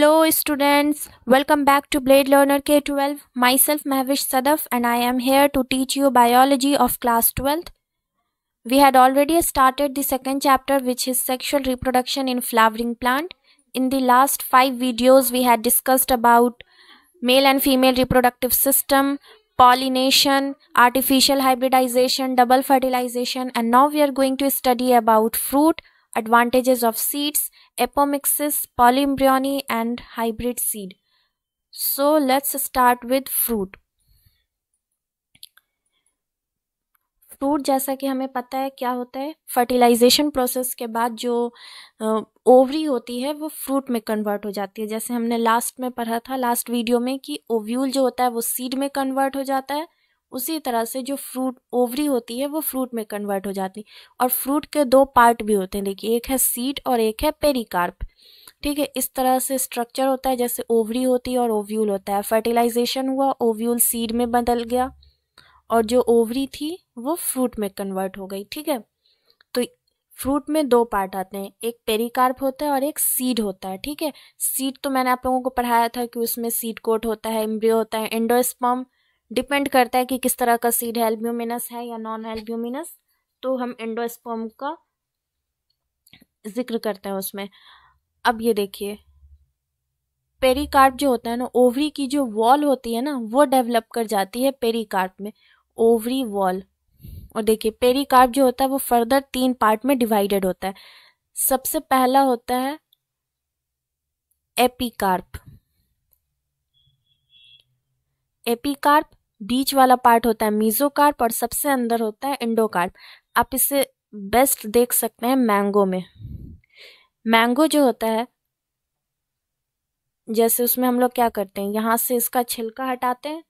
Hello students, welcome back to Blade Learner K12. Myself Mavish Sadaf and I am here to teach you biology of class 12th. We had already started the second chapter which is sexual reproduction in flowering plant. In the last 5 videos we had discussed about male and female reproductive system, pollination, artificial hybridization, double fertilization and now we are going to study about fruit, advantages of seeds, apomixis, polyembryony and hybrid seed. So let's start with fruit. Fruit जैसा कि हमें पता है क्या होता है fertilisation process के बाद जो ओवरी होती है वो फ्रूट में कन्वर्ट हो जाती है जैसे हमने लास्ट में पढ़ा था लास्ट वीडियो में कि ओव्यूल जो होता है वो सीड में कन्वर्ट हो जाता है उसी तरह से जो फ्रूट ओवरी होती है वो फ्रूट में कन्वर्ट हो जाती और फ्रूट के दो पार्ट भी होते हैं देखिए एक है सीड और एक है पेरिकार्प ठीक है इस तरह से स्ट्रक्चर होता है जैसे ओवरी होती है और ओव्यूल होता है फर्टिलाइजेशन हुआ ओव्यूल सीड में बदल गया और जो ओवरी थी वो फ्रूट में कन्वर्ट हो गई ठीक है तो फ्रूट में दो पार्ट आते हैं एक पेरिकार्प होता है और एक सीड होता है ठीक है सीड तो मैंने आप लोगों को पढ़ाया था कि उसमें सीड कोट होता है एम्ब्रियो होता है एंडोस्पम डिपेंड करता है कि किस तरह का सीड हेल्ब्यूमिनस एल्ब्यूमिनस है या नॉन एल्ब्यूमिनस तो हम इंडोस्पोम का जिक्र करते हैं उसमें अब ये देखिए पेरिकार्प जो होता है ना ओवरी की जो वॉल होती है ना वो डेवलप कर जाती है पेरिकार्प में ओवरी वॉल और देखिए पेरिकार्प जो होता है वो फर्दर तीन पार्ट में डिवाइडेड होता है सबसे पहला होता है एपी कार्प बीच वाला पार्ट होता है मीजोकार्प और सबसे अंदर होता है इंडोकार्प आप इसे बेस्ट देख सकते हैं मैंगो में मैंगो जो होता है जैसे उसमें हम लोग क्या करते हैं यहाँ से इसका छिलका हटाते हैं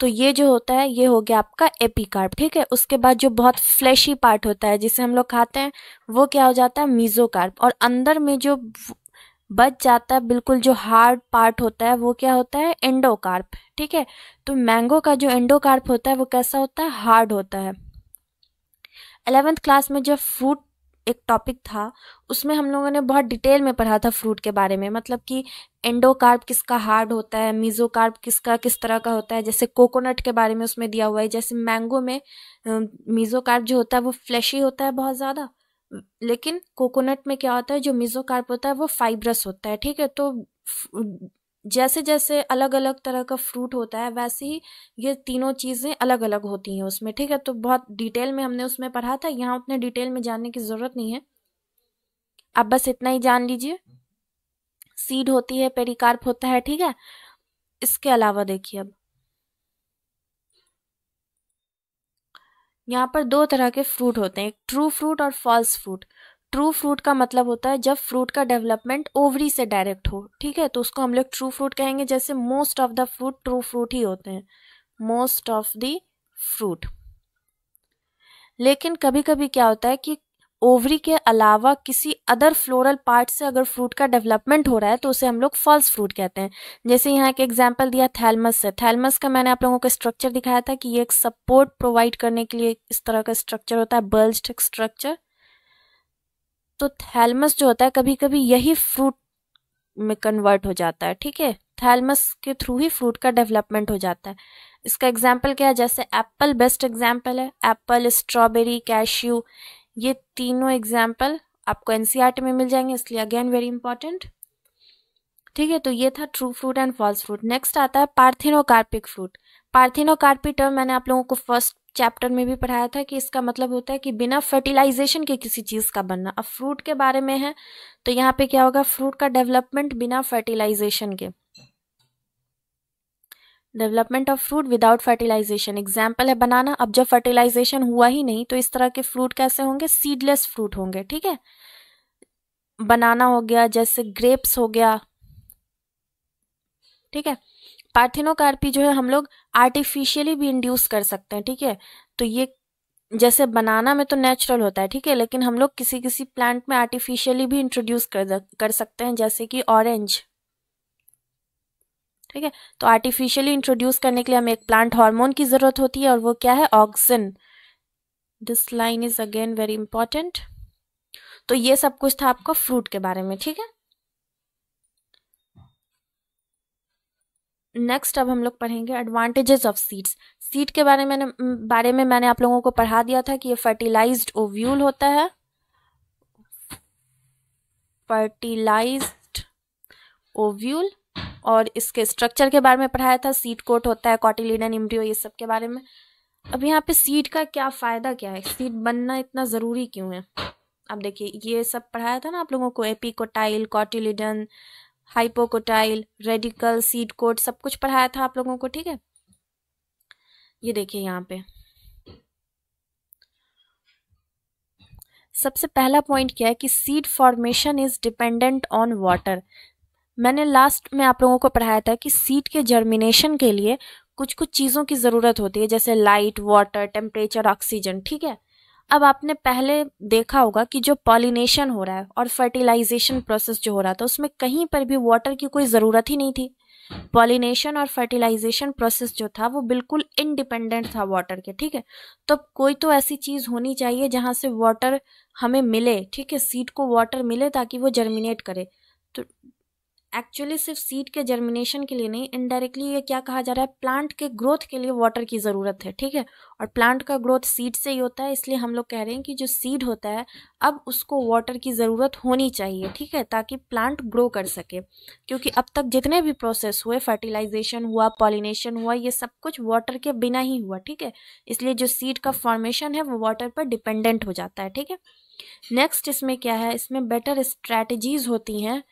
तो ये जो होता है ये हो गया आपका एपिकार्प ठीक है उसके बाद जो बहुत फ्लैशी पार्ट होता है जिसे हम लोग खाते हैं वो क्या हो जाता है मीजोकार्प और अंदर में जो बच जाता है बिल्कुल जो हार्ड पार्ट होता है वो क्या होता है एंडोकार्प ठीक है तो मैंगो का जो एंडोकार्प होता है वो कैसा होता है हार्ड होता है एलेवेंथ क्लास में जब फ्रूट एक टॉपिक था उसमें हम लोगों ने बहुत डिटेल में पढ़ा था फ्रूट के बारे में मतलब कि एंडोकार्प किसका हार्ड होता है मीजोकार्प किसका किस तरह का होता है जैसे कोकोनट के बारे में उसमें दिया हुआ है जैसे मैंगो में मीजोकार्प जो होता है वो फ्लैशी होता है बहुत ज़्यादा लेकिन कोकोनट में क्या होता है जो मिजोकार्प होता है वो फाइब्रस होता है ठीक है तो जैसे जैसे अलग अलग तरह का फ्रूट होता है वैसे ही ये तीनों चीज़ें अलग अलग होती हैं उसमें ठीक है तो बहुत डिटेल में हमने उसमें पढ़ा था यहाँ उतने डिटेल में जानने की ज़रूरत नहीं है आप बस इतना ही जान लीजिए सीड हम्म। होती है पेरिकार्प होता है ठीक है इसके अलावा देखिए अब यहाँ पर दो तरह के फ्रूट होते हैं एक ट्रू फ्रूट और फॉल्स फ्रूट ट्रू फ्रूट का मतलब होता है जब फ्रूट का डेवलपमेंट ओवरी से डायरेक्ट हो ठीक है तो उसको हम लोग ट्रू फ्रूट कहेंगे जैसे most of the fruit true fruit ही होते हैं मोस्ट ऑफ द फ्रूट लेकिन कभी कभी क्या होता है कि ओवरी के अलावा किसी अदर फ्लोरल पार्ट से अगर फ्रूट का डेवलपमेंट हो रहा है तो उसे हम लोग फॉल्स फ्रूट कहते हैं जैसे यहाँ एक एग्जाम्पल दिया थैलमस से थैलमस का मैंने आप लोगों को स्ट्रक्चर दिखाया था कि ये एक सपोर्ट प्रोवाइड करने के लिए इस तरह का स्ट्रक्चर होता है बल्ज स्ट्रक्चर तो थैलमस जो होता है कभी कभी यही फ्रूट में कन्वर्ट हो जाता है ठीक है थैलमस के थ्रू ही फ्रूट का डेवलपमेंट हो जाता है इसका एग्जाम्पल क्या है जैसे एप्पल बेस्ट एग्जाम्पल है एप्पल स्ट्रॉबेरी कैश्यू ये तीनों एग्जाम्पल आपको एनसीआरटी e में मिल जाएंगे इसलिए अगेन वेरी इंपॉर्टेंट ठीक है तो ये था true fruit and false fruit next आता है पार्थिनोकार्पिक फ्रूट पार्थिनोकार्पी टर्म मैंने आप लोगों को फर्स्ट चैप्टर में भी पढ़ाया था कि इसका मतलब होता है कि बिना फर्टिलाइजेशन के किसी चीज़ का बनना अब फ्रूट के बारे में है तो यहाँ पे क्या होगा फ्रूट का डेवलपमेंट बिना फर्टिलाइजेशन के development of fruit without fertilisation example है बनाना अब जब फर्टिलाइजेशन हुआ ही नहीं तो इस तरह के फ्रूट कैसे होंगे सीडलेस फ्रूट होंगे ठीक है बनाना हो गया जैसे ग्रेप्स हो गया ठीक है पार्थिनोकार्पी जो है हम लोग आर्टिफिशियली भी इंड्यूस कर सकते हैं ठीक है तो ये जैसे बनाना में तो नेचुरल होता है ठीक है लेकिन हम लोग किसी किसी प्लांट में आर्टिफिशियली भी इंट्रोड्यूस कर कर सकते हैं जैसे कि ऑरेंज ठीक है तो आर्टिफिशियली इंट्रोड्यूस करने के लिए हमें एक प्लांट हार्मोन की ज़रूरत होती है और वो क्या है auxin this line is again very important तो ये सब कुछ था आपका फ्रूट के बारे में ठीक है नेक्स्ट अब हम लोग पढ़ेंगे एडवांटेजेस ऑफ सीड्स सीड के बारे में बारे में मैंने आप लोगों को पढ़ा दिया था कि ये फर्टिलाइज्ड ओव्यूल होता है फर्टिलाइज्ड ओव्यूल और इसके स्ट्रक्चर के बारे में पढ़ाया था सीड कोट होता है कॉटिलीडन इम्ब्रियो ये सब के बारे में अब यहाँ पे सीड का क्या फ़ायदा क्या है सीड बनना इतना ज़रूरी क्यों है अब देखिए ये सब पढ़ाया था ना आप लोगों को epicotyl cotyledon hypocotyl radicle seed coat सब कुछ पढ़ाया था आप लोगों को ठीक है ये देखिए यहाँ पे सबसे पहला पॉइंट क्या है कि seed formation is dependent on water मैंने लास्ट में आप लोगों को पढ़ाया था कि सीड के जर्मिनेशन के लिए कुछ कुछ चीज़ों की ज़रूरत होती है जैसे लाइट वाटर टेम्परेचर ऑक्सीजन ठीक है अब आपने पहले देखा होगा कि जो पॉलिनेशन हो रहा है और फर्टिलाइजेशन प्रोसेस जो हो रहा था उसमें कहीं पर भी वाटर की कोई ज़रूरत ही नहीं थी पॉलिनेशन और फर्टिलाइजेशन प्रोसेस जो था वो बिल्कुल इनडिपेंडेंट था वाटर के ठीक है तो कोई तो ऐसी चीज़ होनी चाहिए जहाँ से वाटर हमें मिले ठीक है सीड को वाटर मिले ताकि वो जर्मिनेट करे तो एक्चुअली सिर्फ सीड के जर्मिनेशन के लिए नहीं इनडायरेक्टली ये क्या कहा जा रहा है प्लांट के ग्रोथ के लिए वाटर की ज़रूरत है ठीक है और प्लांट का ग्रोथ सीड से ही होता है इसलिए हम लोग कह रहे हैं कि जो सीड होता है अब उसको वाटर की ज़रूरत होनी चाहिए ठीक है ताकि प्लांट ग्रो कर सके क्योंकि अब तक जितने भी प्रोसेस हुए फर्टिलाइजेशन हुआ पॉलिनेशन हुआ ये सब कुछ वाटर के बिना ही हुआ ठीक है इसलिए जो सीड का फॉर्मेशन है वो वाटर पर डिपेंडेंट हो जाता है ठीक है नेक्स्ट इसमें क्या है इसमें बेटर स्ट्रैटेजीज होती हैं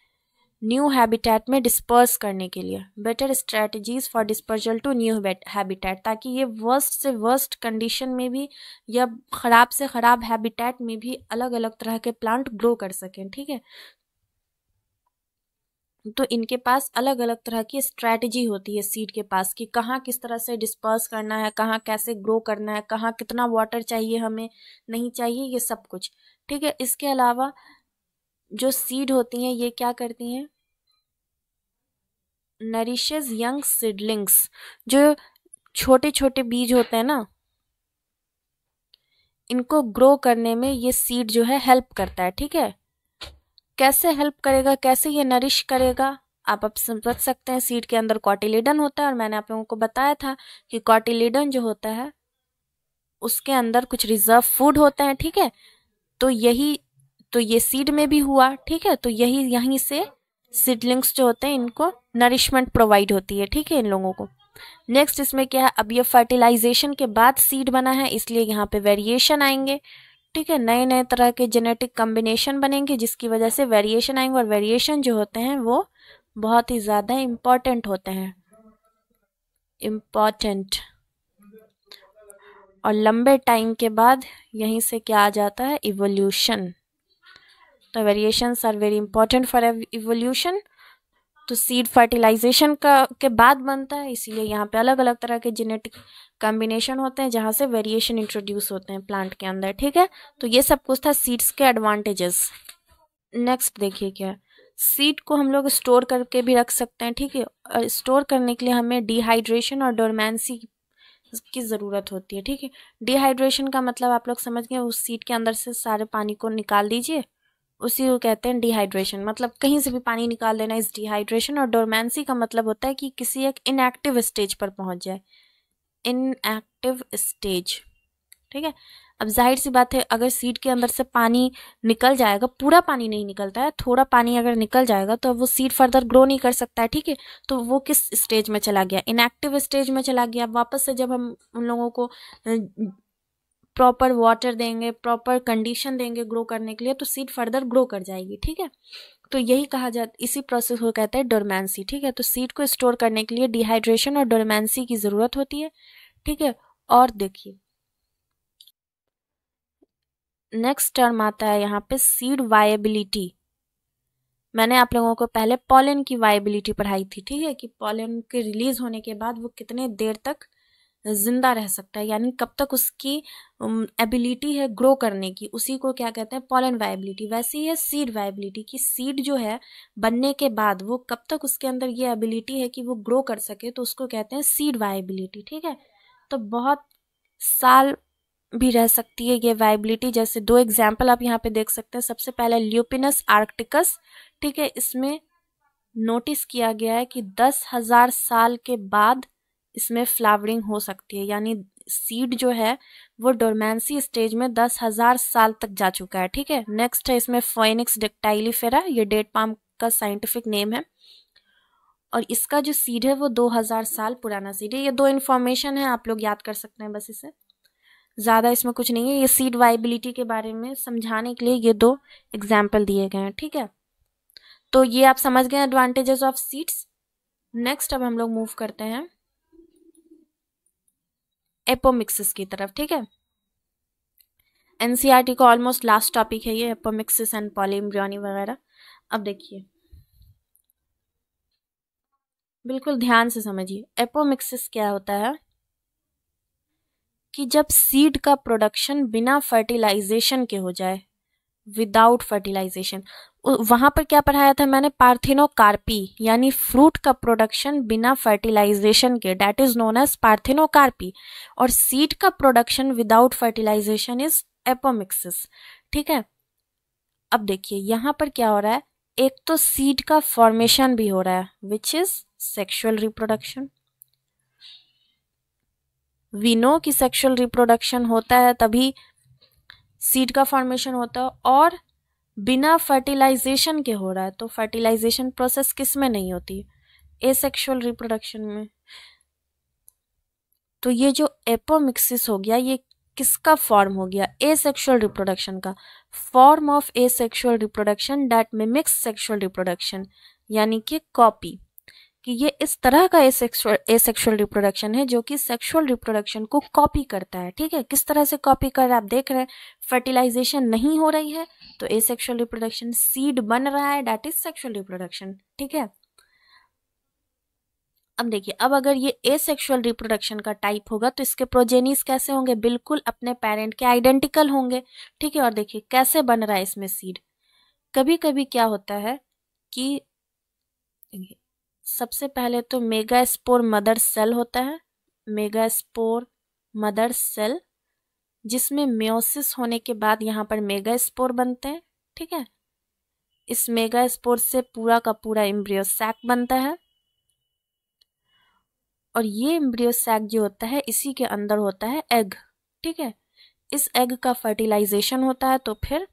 न्यू हैबिटेट में डिस्पर्स करने के लिए better strategies for dispersal to new habitat ताकि ये वर्स्ट से वर्स्ट कंडीशन में भी या ख़राब से ख़राब हैबिटेट में भी अलग अलग तरह के प्लांट ग्रो कर सकें ठीक है तो इनके पास अलग अलग तरह की स्ट्रैटेजी होती है सीड के पास कि कहाँ किस तरह से डिस्पर्स करना है कहाँ कैसे ग्रो करना है कहाँ कितना वाटर चाहिए हमें नहीं चाहिए ये सब कुछ ठीक है इसके अलावा जो सीड होती हैं ये क्या करती हैं नरिशेज यंग सीडलिंग्स जो छोटे छोटे बीज होते हैं ना इनको ग्रो करने में ये सीड जो है हेल्प करता है ठीक है कैसे हेल्प करेगा कैसे ये नरिश करेगा आप अब समझ सकते हैं सीड के अंदर कॉटिलीडन होता है और मैंने आप लोगों को बताया था कि कॉटिलीडन जो होता है उसके अंदर कुछ रिजर्व फूड होते हैं ठीक है तो यही तो ये सीड में भी हुआ ठीक है तो यही यहीं से सीडलिंग्स जो होते हैं इनको नरिशमेंट प्रोवाइड होती है ठीक है इन लोगों को नेक्स्ट इसमें क्या है अब ये फर्टिलाइजेशन के बाद सीड बना है इसलिए यहाँ पे वेरिएशन आएंगे ठीक है नए नए तरह के जेनेटिक कम्बिनेशन बनेंगे जिसकी वजह से वेरिएशन आएंगे और वेरिएशन जो होते हैं वो बहुत ही ज़्यादा इम्पॉर्टेंट होते हैं इम्पॉर्टेंट और लंबे टाइम के बाद यहीं से क्या आ जाता है इवोल्यूशन तो variations are very important for evolution तो सीड फर्टिलाइजेशन का के बाद बनता है इसीलिए यहाँ पे अलग अलग तरह के जेनेटिक कॉम्बिनेशन होते हैं जहाँ से वेरिएशन इंट्रोड्यूस होते हैं प्लांट के अंदर ठीक है तो ये सब कुछ था सीड्स के एडवांटेजेस नेक्स्ट देखिए क्या सीड को हम लोग स्टोर करके भी रख सकते हैं ठीक है और स्टोर करने के लिए हमें डिहाइड्रेशन और डोरमैंसी की ज़रूरत होती है ठीक है डिहाइड्रेशन का मतलब आप लोग समझ गए उस सीड के अंदर से सारे पानी को निकाल दीजिए उसी को कहते हैं डिहाइड्रेशन मतलब कहीं से भी पानी निकाल लेना इस डिहाइड्रेशन और डोरमेंसी का मतलब होता है कि किसी एक इनएक्टिव स्टेज पर पहुंच जाए इनएक्टिव स्टेज ठीक है अब जाहिर सी बात है अगर सीड के अंदर से पानी निकल जाएगा पूरा पानी नहीं निकलता है थोड़ा पानी अगर निकल जाएगा तो वो सीड फर्दर ग्रो नहीं कर सकता है ठीक है तो वो किस स्टेज में चला गया इनएक्टिव स्टेज में चला गया वापस से जब हम उन लोगों को प्रॉपर वाटर देंगे प्रॉपर कंडीशन देंगे ग्रो करने के लिए तो सीड फर्दर ग्रो कर जाएगी ठीक है तो यही कहा जाता इसी प्रोसेस को कहते हैं डोरमेंसी ठीक है तो सीड को स्टोर करने के लिए डिहाइड्रेशन और डोरमेंसी की ज़रूरत होती है ठीक है और देखिए नेक्स्ट टर्म आता है यहाँ पे सीड वायबिलिटी मैंने आप लोगों को पहले पॉलन की वायबिलिटी पढ़ाई थी ठीक है कि पॉलन के रिलीज होने के बाद वो कितने देर तक ज़िंदा रह सकता है यानी कब तक उसकी एबिलिटी है ग्रो करने की उसी को क्या कहते हैं पॉलन वाइबिलिटी वैसे ही है सीड वाइबिलिटी कि सीड जो है बनने के बाद वो कब तक उसके अंदर ये एबिलिटी है कि वो ग्रो कर सके तो उसको कहते हैं सीड वाइबिलिटी ठीक है तो बहुत साल भी रह सकती है ये वाइबिलिटी जैसे दो एग्जाम्पल आप यहाँ पे देख सकते हैं सबसे पहले ल्यूपिनस आर्कटिकस ठीक है इसमें नोटिस किया गया है कि दस हजार साल के बाद इसमें फ्लावरिंग हो सकती है यानी सीड जो है वो डोरमेंसी स्टेज में दस हजार साल तक जा चुका है ठीक है नेक्स्ट है इसमें फोइनिक्स डेक्टाइलीफेरा ये डेट पाम का साइंटिफिक नेम है और इसका जो सीड है वो दो हजार साल पुराना सीड है ये दो इन्फॉर्मेशन है आप लोग याद कर सकते हैं बस इसे ज़्यादा इसमें कुछ नहीं है ये सीड वाइबिलिटी के बारे में समझाने के लिए ये दो एग्जाम्पल दिए गए हैं ठीक है तो ये आप समझ गए एडवांटेजेस ऑफ सीड्स नेक्स्ट अब हम लोग मूव करते हैं एपोमिक्सिस की तरफ ठीक है एनसीईआरटी e का ऑलमोस्ट लास्ट टॉपिक है ये एपोमिक्सिस एंड पॉलीम्ब्रियोनी वगैरह अब देखिए बिल्कुल ध्यान से समझिए एपोमिक्सिस क्या होता है कि जब सीड का प्रोडक्शन बिना फर्टिलाइजेशन के हो जाए विदाउट फर्टिलाइजेशन वहां पर क्या पढ़ाया था मैंने पार्थिनोकार्पी यानी फ्रूट का प्रोडक्शन बिना फर्टिलाइजेशन के that is known as parthenocarpy और सीड का production without fertilisation is apomixis ठीक है अब देखिए यहां पर क्या हो रहा है एक तो सीड का फॉर्मेशन भी हो रहा है which is sexual reproduction we know कि सेक्सुअल रिप्रोडक्शन होता है तभी सीड का फॉर्मेशन होता है और बिना फर्टिलाइजेशन के हो रहा है तो फर्टिलाइजेशन प्रोसेस किस में नहीं होती एसेक्सुअल रिप्रोडक्शन में तो ये जो एपोमिक्सिस हो गया ये किसका फॉर्म हो गया एसेक्सुअल रिप्रोडक्शन का form of asexual reproduction that mimics sexual reproduction यानी कि कॉपी कि ये इस तरह का सेक्शुअल रिप्रोडक्शन है जो कि सेक्शुअल रिप्रोडक्शन को कॉपी करता है ठीक है किस तरह से कॉपी कर रहा है आप देख रहे हैं फर्टिलाइजेशन नहीं हो रही है तो सेक्शुअल रिप्रोडक्शन सीड बन रहा है डैट इज सेक्शुअल रिप्रोडक्शन ठीक है अब देखिए अब अगर ये ए सेक्शुअल रिप्रोडक्शन का टाइप होगा तो इसके प्रोजेनिस कैसे होंगे बिल्कुल अपने पेरेंट के आइडेंटिकल होंगे ठीक है और देखिए कैसे बन रहा है इसमें सीड कभी कभी क्या होता है कि सबसे पहले तो मेगा स्पोर मदर सेल होता है मेगा स्पोर मदर सेल जिसमें म्योसिस होने के बाद यहाँ पर मेगा स्पोर बनते हैं ठीक है इस मेगा स्पोर से पूरा का पूरा एम्ब्रियो सैक बनता है और ये एम्ब्रियो सैक जो होता है इसी के अंदर होता है एग ठीक है इस एग का फर्टिलाइजेशन होता है तो फिर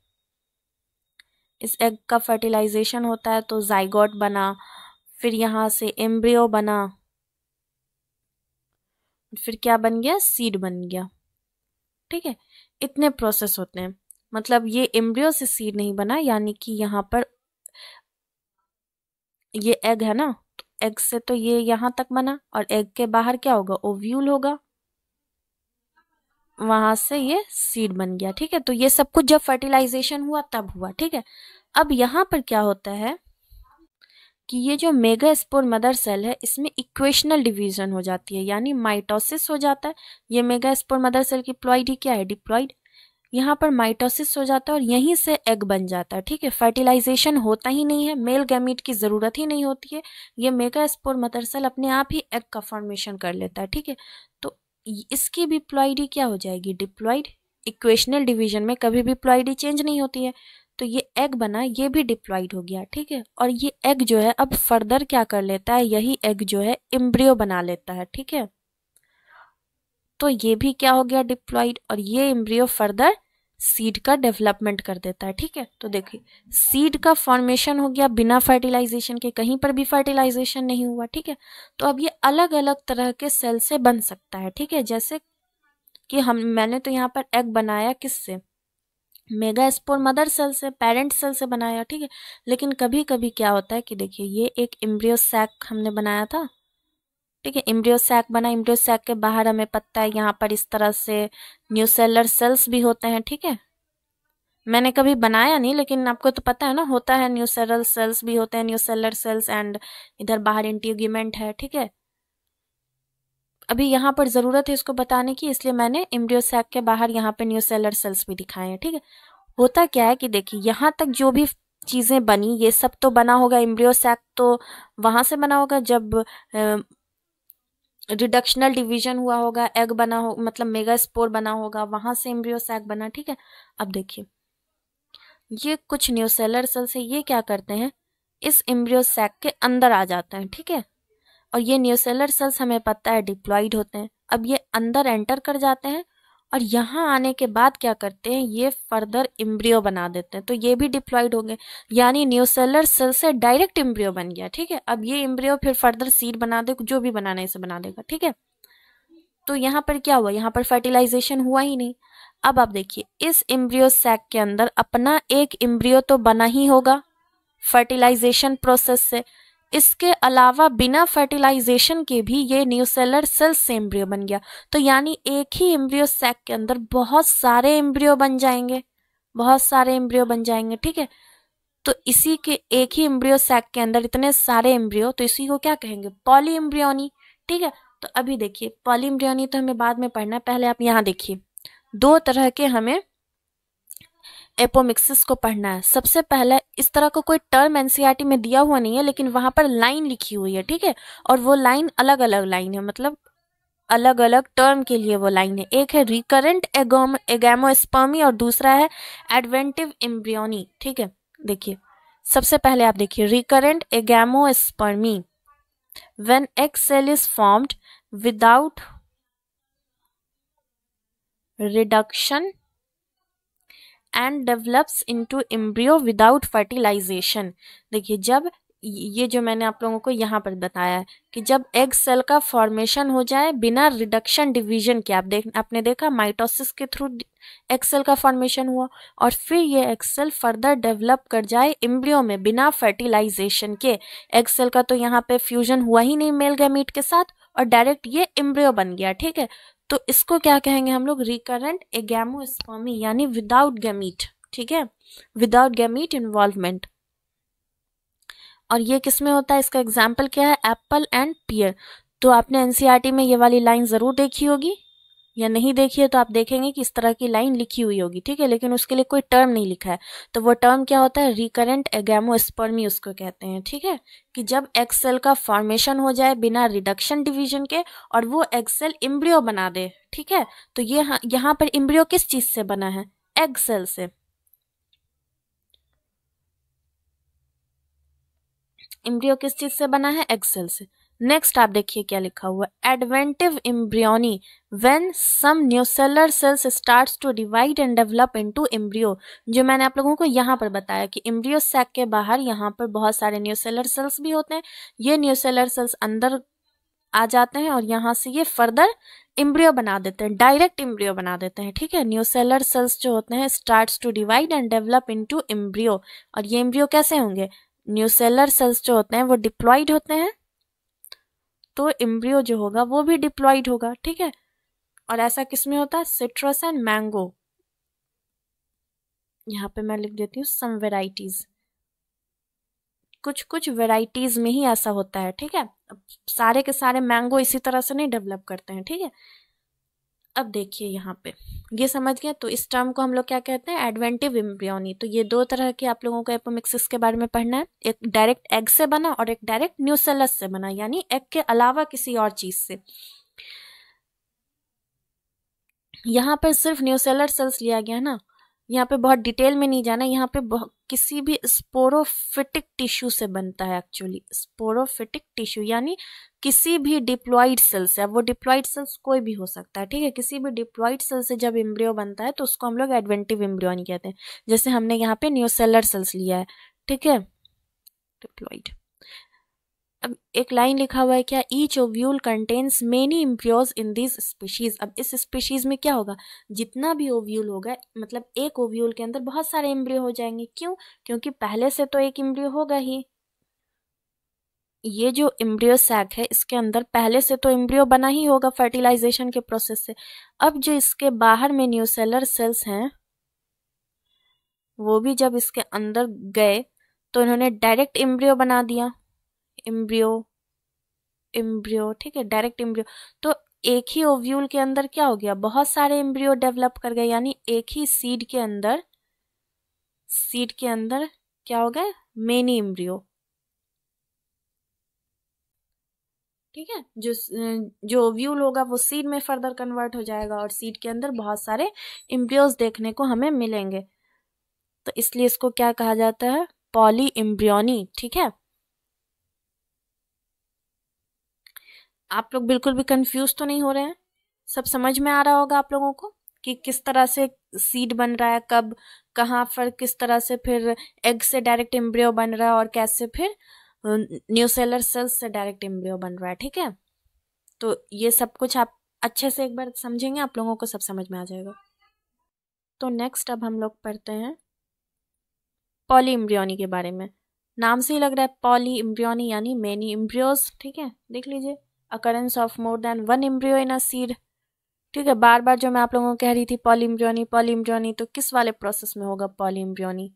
इस एग का फर्टिलाइजेशन होता है तो जाइगोट बना फिर यहां से एम्ब्रियो बना फिर क्या बन गया सीड बन गया ठीक है इतने प्रोसेस होते हैं मतलब ये एम्ब्रियो से सीड नहीं बना यानी कि यहां पर ये एग है ना तो एग से तो ये यहां तक बना और एग के बाहर क्या होगा ओव्यूल होगा वहां से ये सीड बन गया ठीक है तो ये सब कुछ जब फर्टिलाइजेशन हुआ तब हुआ ठीक है अब यहां पर क्या होता है कि ये जो मेगा स्पोर मदर सेल है इसमें इक्वेशनल डिवीजन हो जाती है यानी माइटोसिस हो जाता है ये मेगा स्पोर मदर सेल की प्लॉइड ही क्या है डिप्लॉइड यहाँ पर माइटोसिस हो जाता है और यहीं से एग बन जाता है ठीक है फर्टिलाइजेशन होता ही नहीं है मेल गैमिट की ज़रूरत ही नहीं होती है ये मेगा स्पोर मदर सेल अपने आप ही एग का फॉर्मेशन कर लेता है ठीक है तो इसकी भी प्लॉइडी क्या हो जाएगी डिप्लॉइड इक्वेशनल डिवीजन में कभी भी प्लॉइडी चेंज नहीं होती है एग बना ये भी डिप्लॉइड हो गया ठीक है और ये एग जो है अब फर्दर क्या कर लेता है यही एग जो है इम्ब्रियो बना लेता है ठीक है तो ये भी क्या हो गया डिप्लॉइड और ये इम्ब्रियो फर्दर सीड का डेवलपमेंट कर देता है ठीक है तो देखिए सीड का फॉर्मेशन हो गया बिना फर्टिलाइजेशन के कहीं पर भी फर्टिलाइजेशन नहीं हुआ ठीक है तो अब ये अलग अलग तरह के सेल से बन सकता है ठीक है जैसे कि हम मैंने तो यहाँ पर एग बनाया किससे मेगा स्पोर मदर सेल से पेरेंट सेल से बनाया ठीक है लेकिन कभी कभी क्या होता है कि देखिए ये एक इम्ब्रियो सैक हमने बनाया था ठीक है इम्ब्रियो सैक बना इम्ब्रियो सैक के बाहर हमें पता है यहाँ पर इस तरह से न्यू सेलर सेल्स भी होते हैं ठीक है मैंने कभी बनाया नहीं लेकिन आपको तो पता है ना होता है न्यू सेलर सेल्स भी होते हैं न्यू सेलर सेल्स एंड इधर बाहर इंटीग्यूमेंट है ठीक है अभी यहाँ पर ज़रूरत है इसको बताने की इसलिए मैंने इम्ब्रियो सैक के बाहर यहाँ पे न्यू सेलर सेल्स भी दिखाए हैं ठीक है होता क्या है कि देखिए यहाँ तक जो भी चीज़ें बनी ये सब तो बना होगा इम्ब्रियो सैक तो वहाँ से बना होगा जब रिडक्शनल डिवीजन हुआ होगा एग बना हो मतलब मेगा स्पोर बना होगा वहाँ से इम्ब्रियो सैक बना ठीक है अब देखिए ये कुछ न्यूसेलर सेल्स है ये क्या करते हैं इस इम्ब्रियो सैक के अंदर आ जाते हैं ठीक है और ये न्यूसेलर सेल्स हमें पता है डिप्लॉइड होते हैं अब ये अंदर एंटर कर जाते हैं और यहाँ आने के बाद क्या करते हैं ये फर्दर इम्ब्रियो बना देते हैं तो ये भी डिप्लॉयड हो गए यानी न्यूसेलर सेल से डायरेक्ट इम्ब्रियो बन गया ठीक है अब ये इम्ब्रियो फिर फर्दर सीड बना दे जो भी बनाना है इसे बना देगा ठीक है तो यहाँ पर क्या हुआ यहाँ पर फर्टिलाइजेशन हुआ ही नहीं अब आप देखिए इस इम्ब्रियो सैक के अंदर अपना एक इम्ब्रियो तो बना ही होगा फर्टिलाइजेशन प्रोसेस से इसके अलावा बिना फर्टिलाइजेशन के भी ये न्यूसेलर सेल्स से एम्ब्रियो बन गया तो यानी एक ही एम्ब्रियो सैक के अंदर बहुत सारे एम्ब्रियो बन जाएंगे बहुत सारे एम्ब्रियो बन जाएंगे ठीक है तो इसी के एक ही एम्ब्रियो सैक के अंदर इतने सारे एम्ब्रियो तो इसी को क्या कहेंगे पॉली एम्ब्रियोनी ठीक है तो अभी देखिए पॉली एम्ब्रियोनी तो हमें बाद में पढ़ना है पहले आप यहाँ देखिए दो तरह के हमें एपोमिक्सिस को पढ़ना है सबसे पहले इस तरह का को कोई टर्म एनसीईआरटी e में दिया हुआ नहीं है लेकिन वहां पर लाइन लिखी हुई है ठीक है और वो लाइन अलग अलग लाइन है मतलब अलग अलग टर्म के लिए वो लाइन है एक है रिकरेंट एगोम एगेमोस्पर्मी और दूसरा है एडवेंटिव एम्ब्रियोनी ठीक है देखिए सबसे पहले आप देखिए recurrent agamospermy when egg cell is formed without reduction and develops into embryo without fertilisation देखिए जब ये जो मैंने आप लोगों को यहाँ पर बताया है कि जब एग सेल का फॉर्मेशन हो जाए बिना रिडक्शन डिवीजन के आप देख आपने देखा माइटोसिस के थ्रू एग सेल का फॉर्मेशन हुआ और फिर ये एग सेल फर्दर डेवलप कर जाए इम्ब्रियो में बिना फर्टिलाइजेशन के एग सेल का तो यहाँ पे फ्यूजन हुआ ही नहीं मेल गैमीट के साथ और डायरेक्ट ये इम्ब्रियो बन गया ठीक है तो इसको क्या कहेंगे हम लोग रिकरेंट एगेमोस्पर्मी यानी विदाउट गैमीट ठीक है विदाउट गैमीट इन्वॉल्वमेंट और ये किस में होता है इसका एग्जाम्पल क्या है एप्पल एंड पियर तो आपने एनसीआरटी e में ये वाली लाइन ज़रूर देखी होगी या नहीं देखी है तो आप देखेंगे कि इस तरह की लाइन लिखी हुई होगी ठीक है लेकिन उसके लिए कोई टर्म नहीं लिखा है तो वो टर्म क्या होता है रिकरेंट एगेमोस्पर्मी उसको कहते हैं ठीक है कि जब एक्सेल का फॉर्मेशन हो जाए बिना रिडक्शन डिवीजन के और वो एक्सेल इम्ब्रियो बना दे ठीक है तो ये यह, यहाँ पर इम्ब्रियो किस चीज़ से बना है एक्सेल से इम्ब्रियो किस चीज़ से बना है एक्सेल से नेक्स्ट आप देखिए क्या लिखा हुआ adventive embryony when some nucellar cells starts to divide and develop into embryo जो मैंने आप लोगों को यहाँ पर बताया कि इम्ब्रियो सैक के बाहर यहाँ पर बहुत सारे न्यूसेलर सेल्स भी होते हैं ये न्यूसेलर सेल्स अंदर आ जाते हैं और यहाँ से ये फर्दर इम्ब्रियो बना देते हैं डायरेक्ट इम्ब्रियो बना देते हैं ठीक है न्यूसेलर सेल्स जो होते हैं starts to divide and develop into embryo और ये इम्ब्रियो कैसे होंगे न्यूसेलर सेल्स जो होते हैं वो डिप्लॉइड होते हैं तो एम्ब्रियो जो होगा वो भी डिप्लॉइड होगा ठीक है और ऐसा किसमें होता है सिट्रस एंड मैंगो यहाँ पे मैं लिख देती हूँ सम वेराइटीज कुछ कुछ वेराइटीज में ही ऐसा होता है ठीक है सारे के सारे मैंगो इसी तरह से नहीं डेवलप करते हैं ठीक है अब देखिए यहाँ पे ये समझ गए तो इस टर्म को हम लोग क्या कहते हैं एडवेंटिव इम्ब्रियोनी तो ये दो तरह के आप लोगों को एपोमिक्सिस के बारे में पढ़ना है एक डायरेक्ट एग से बना और एक डायरेक्ट न्यूसेलस से बना यानी एग के अलावा किसी और चीज से यहाँ पर सिर्फ न्यूसेलर सेल्स लिया गया है ना यहाँ पे बहुत डिटेल में नहीं जाना यहाँ पे किसी भी स्पोरोफिटिक टिश्यू से बनता है एक्चुअली स्पोरोफिटिक टिश्यू यानी किसी भी डिप्लॉइड सेल से अब वो डिप्लॉइड सेल्स कोई भी हो सकता है ठीक है किसी भी डिप्लॉइड सेल से जब इम्ब्रियो बनता है तो उसको हम लोग एडवेंटिव इम्ब्रियोन कहते हैं जैसे हमने यहाँ पे न्यूसेलर सेल्स लिया है ठीक है डिप्लॉइड अब एक लाइन लिखा हुआ है क्या each ovule contains many embryos in this species अब इस स्पीशीज में क्या होगा जितना भी ओव्यूल होगा मतलब एक ओव्यूल के अंदर बहुत सारे इम्ब्रियो हो जाएंगे क्यों क्योंकि पहले से तो एक इम्ब्रियो होगा ही ये जो इम्ब्रियो सैक है इसके अंदर पहले से तो इम्ब्रियो बना ही होगा फर्टिलाइजेशन के प्रोसेस से अब जो इसके बाहर में न्यूसेलर सेल्स हैं वो भी जब इसके अंदर गए तो इन्होंने डायरेक्ट इम्ब्रियो बना दिया एम्ब्रियो एम्ब्रियो ठीक है डायरेक्ट एम्ब्रियो तो एक ही ओव्यूल के अंदर क्या हो गया बहुत सारे एम्ब्रियो डेवलप कर गए यानी एक ही सीड के अंदर सीड के अंदर क्या हो गया मेनी एम्ब्रियो ठीक है जो जो ओव्यूल होगा वो सीड में फर्दर कन्वर्ट हो जाएगा और सीड के अंदर बहुत सारे एम्ब्रियोज देखने को हमें मिलेंगे तो इसलिए इसको क्या कहा जाता है पॉली एम्ब्रियोनी ठीक है आप लोग बिल्कुल भी कंफ्यूज तो नहीं हो रहे हैं सब समझ में आ रहा होगा आप लोगों को कि किस तरह से सीड बन रहा है कब कहाँ पर किस तरह से फिर एग से डायरेक्ट एम्ब्रियो बन रहा है और कैसे फिर न्यूसेलर सेल्स से डायरेक्ट एम्ब्रियो बन रहा है ठीक है तो ये सब कुछ आप अच्छे से एक बार समझेंगे आप लोगों को सब समझ में आ जाएगा तो नेक्स्ट अब हम लोग पढ़ते हैं पॉली इम्ब्रियोनी के बारे में नाम से ही लग रहा है पॉली इम्ब्रियोनी यानी मैनी इम्ब्रियोज ठीक है देख लीजिए occurrence of more than one embryo in a seed ठीक है बार बार जो मैं आप लोगों को कह रही थी पॉलीम्ब्रियोनी पॉलीम्ब्रियोनी तो किस वाले प्रोसेस में होगा पॉलीम्ब्रियोनी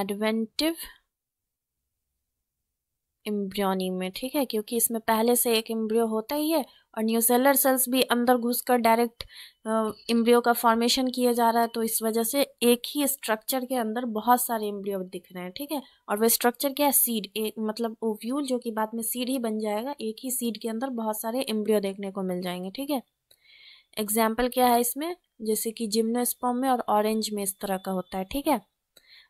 एडवेंटिव इम्ब्रियोनी में ठीक है क्योंकि इसमें पहले से एक इम्ब्रियो होता ही है और न्यू सेलर सेल्स भी अंदर घुसकर डायरेक्ट इम्ब्रियो का फॉर्मेशन किया जा रहा है तो इस वजह से एक ही स्ट्रक्चर के अंदर बहुत सारे इम्ब्रियो दिख रहे हैं ठीक है और वह स्ट्रक्चर क्या है सीड एक मतलब ओव्यूल जो कि बाद में सीड ही बन जाएगा एक ही सीड के अंदर बहुत सारे एम्ब्रियो देखने को मिल जाएंगे ठीक है एग्जाम्पल क्या है इसमें जैसे कि जिम्नोस्पॉम में और ऑरेंज में इस तरह का होता है ठीक है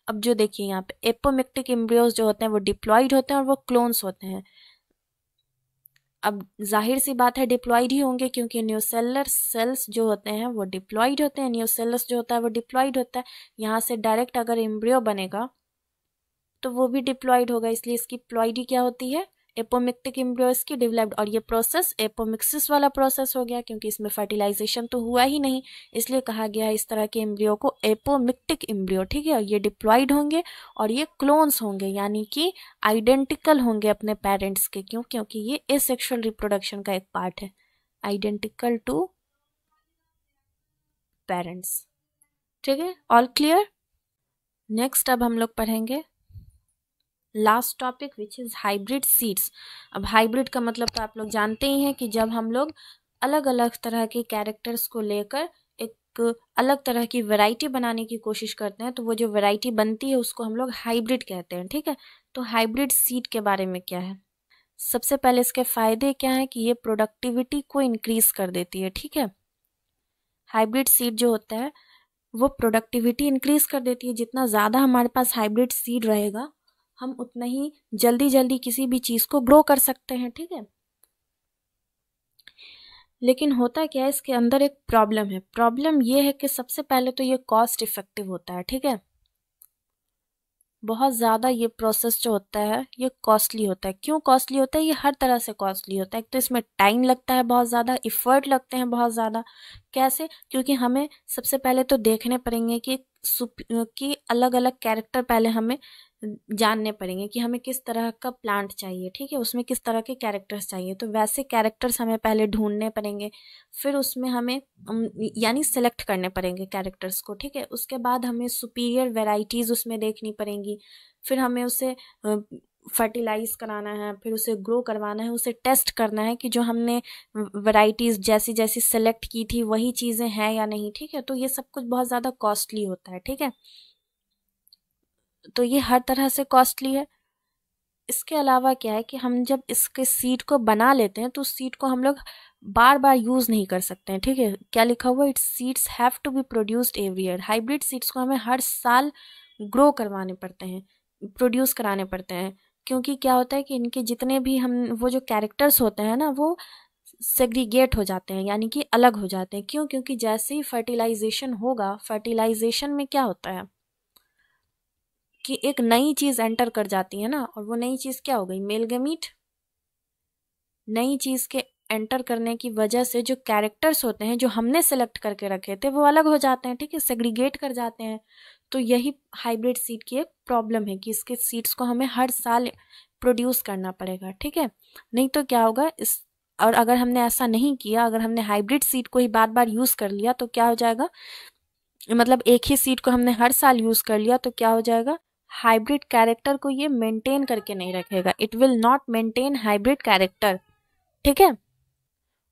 अब जो देखिए यहाँ पे एपोमेक्टिक इम्ब्रियोज जो होते हैं वो डिप्लॉयड होते हैं और वो क्लोन्स होते हैं अब जाहिर सी बात है डिप्लॉयड ही होंगे क्योंकि न्यूसेलर सेल्स जो होते हैं वो डिप्लॉयड होते हैं न्यूसेलस जो होता है वो डिप्लॉयड होता है यहाँ से डायरेक्ट अगर इम्ब्रियो बनेगा तो वो भी डिप्लॉयड होगा इसलिए इसकी प्लॉयडी क्या होती है एपोमिक्टिक एम्ब्रियोज की डेवलप्ड और ये प्रोसेस एपोमिक्सिस वाला प्रोसेस हो गया क्योंकि इसमें फर्टिलाइजेशन तो हुआ ही नहीं इसलिए कहा गया है इस तरह के एम्ब्रियो को एपोमिक्टिक एम्ब्रियो ठीक है ये डिप्लॉयड होंगे और ये क्लोन्स होंगे यानी कि आइडेंटिकल होंगे अपने पेरेंट्स के क्यों क्योंकि ये एसेक्सुअल रिप्रोडक्शन का एक पार्ट है आइडेंटिकल टू पेरेंट्स ठीक है ऑल क्लियर नेक्स्ट अब हम लोग पढ़ेंगे last topic which is hybrid seeds अब हाइब्रिड का मतलब तो आप लोग जानते ही हैं कि जब हम लोग अलग अलग तरह के कैरेक्टर्स को लेकर एक अलग तरह की वैरायटी बनाने की कोशिश करते हैं तो वो जो वैरायटी बनती है उसको हम लोग हाइब्रिड कहते हैं ठीक है तो हाइब्रिड सीड के बारे में क्या है सबसे पहले इसके फ़ायदे क्या हैं कि ये प्रोडक्टिविटी को इनक्रीज कर देती है ठीक है हाइब्रिड सीड जो होता है वो प्रोडक्टिविटी इंक्रीज कर देती है जितना ज़्यादा हमारे पास हाइब्रिड सीड रहेगा हम उतना ही जल्दी जल्दी किसी भी चीज़ को ग्रो कर सकते हैं ठीक है लेकिन होता क्या है इसके अंदर एक प्रॉब्लम है प्रॉब्लम ये है कि सबसे पहले तो ये कॉस्ट इफ़ेक्टिव होता है ठीक है बहुत ज़्यादा ये प्रोसेस जो होता है ये कॉस्टली होता है क्यों कॉस्टली होता है ये हर तरह से कॉस्टली होता है एक तो इसमें टाइम लगता है बहुत ज़्यादा इफ़र्ट लगते हैं बहुत ज़्यादा कैसे क्योंकि हमें सबसे पहले तो देखने पड़ेंगे कि कि अलग अलग कैरेक्टर पहले हमें जानने पड़ेंगे कि हमें किस तरह का प्लांट चाहिए ठीक है उसमें किस तरह के कैरेक्टर्स चाहिए तो वैसे कैरेक्टर्स हमें पहले ढूंढने पड़ेंगे फिर उसमें हमें यानी सेलेक्ट करने पड़ेंगे कैरेक्टर्स को ठीक है उसके बाद हमें सुपीरियर वेराइटीज़ उसमें देखनी पड़ेंगी फिर हमें उसे फर्टिलाइज़ कराना है फिर उसे ग्रो करवाना है उसे टेस्ट करना है कि जो हमने वैरायटीज़ जैसी जैसी सेलेक्ट की थी वही चीज़ें हैं या नहीं ठीक है तो ये सब कुछ बहुत ज़्यादा कॉस्टली होता है ठीक है तो ये हर तरह से कॉस्टली है इसके अलावा क्या है कि हम जब इसके सीट को बना लेते हैं तो उस सीट को हम लोग बार बार यूज़ नहीं कर सकते हैं ठीक है क्या लिखा हुआ it's seeds have to be produced every year hybrid seeds को हमें हर साल ग्रो करवाने पड़ते हैं प्रोड्यूस कराने पड़ते हैं क्योंकि क्या होता है कि इनके जितने भी हम वो जो कैरेक्टर्स होते हैं ना वो सेग्रीगेट हो जाते हैं यानी कि अलग हो जाते हैं क्यों क्योंकि जैसे ही फर्टिलाइजेशन होगा फर्टिलाइजेशन में क्या होता है कि एक नई चीज़ एंटर कर जाती है ना और वो नई चीज़ क्या हो गई गमीट नई चीज़ के एंटर करने की वजह से जो कैरेक्टर्स होते हैं जो हमने सेलेक्ट करके रखे थे वो अलग हो जाते हैं ठीक है सेग्रीगेट कर जाते हैं तो यही हाइब्रिड सीड की एक प्रॉब्लम है कि इसके सीड्स को हमें हर साल प्रोड्यूस करना पड़ेगा ठीक है नहीं तो क्या होगा इस और अगर हमने ऐसा नहीं किया अगर हमने हाइब्रिड सीड को ही बार बार यूज़ कर लिया तो क्या हो जाएगा मतलब एक ही सीड को हमने हर साल यूज़ कर लिया तो क्या हो जाएगा हाइब्रिड कैरेक्टर को ये मेंटेन करके नहीं रखेगा it will not maintain hybrid character ठीक है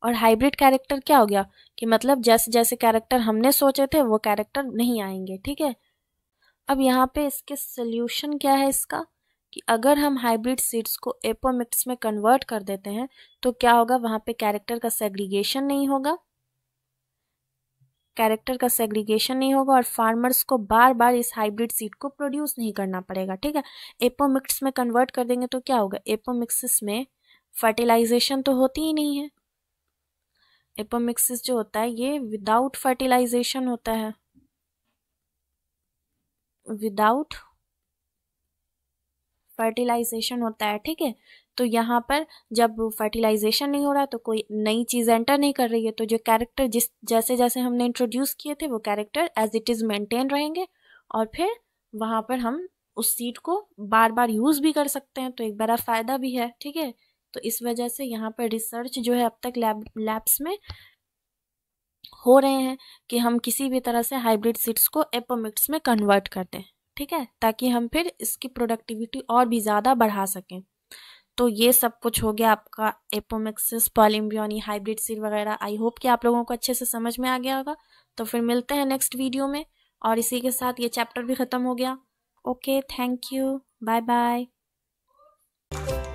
और हाइब्रिड कैरेक्टर क्या हो गया कि मतलब जैसे जैसे कैरेक्टर हमने सोचे थे वो कैरेक्टर नहीं आएंगे ठीक है अब यहाँ पे इसके सोल्यूशन क्या है इसका कि अगर हम हाइब्रिड सीड्स को एपोमिक्स में कन्वर्ट कर देते हैं तो क्या होगा वहाँ पे कैरेक्टर का सेग्रीगेशन नहीं होगा कैरेक्टर का सेग्रीगेशन नहीं होगा और फार्मर्स को बार बार इस हाइब्रिड सीड को प्रोड्यूस नहीं करना पड़ेगा ठीक है एपोमिक्स में कन्वर्ट कर देंगे तो क्या होगा एपोमिक्सिस में फर्टिलाइजेशन तो होती ही नहीं है एपोमिक्सिस जो होता है ये विदाउट फर्टिलाइजेशन होता है विदाउट फर्टिलाइजेशन होता है ठीक है तो यहाँ पर जब फर्टिलाइजेशन नहीं हो रहा तो कोई नई चीज़ एंटर नहीं कर रही है तो जो कैरेक्टर जिस जैसे जैसे हमने इंट्रोड्यूस किए थे वो character as it is maintain रहेंगे और फिर वहाँ पर हम उस सीट को बार बार यूज़ भी कर सकते हैं तो एक बड़ा फ़ायदा भी है ठीक है तो इस वजह से यहाँ पर रिसर्च जो है अब तक लैब लैब्स में हो रहे हैं कि हम किसी भी तरह से हाइब्रिड सीड्स को एपोमिक्स में कन्वर्ट कर दें ठीक है ताकि हम फिर इसकी प्रोडक्टिविटी और भी ज़्यादा बढ़ा सकें तो ये सब कुछ हो गया आपका एपोमिक्सिस पॉलिम्बियोनी हाइब्रिड सीड वगैरह आई होप कि आप लोगों को अच्छे से समझ में आ गया होगा तो फिर मिलते हैं नेक्स्ट वीडियो में और इसी के साथ ये चैप्टर भी ख़त्म हो गया okay thank you bye bye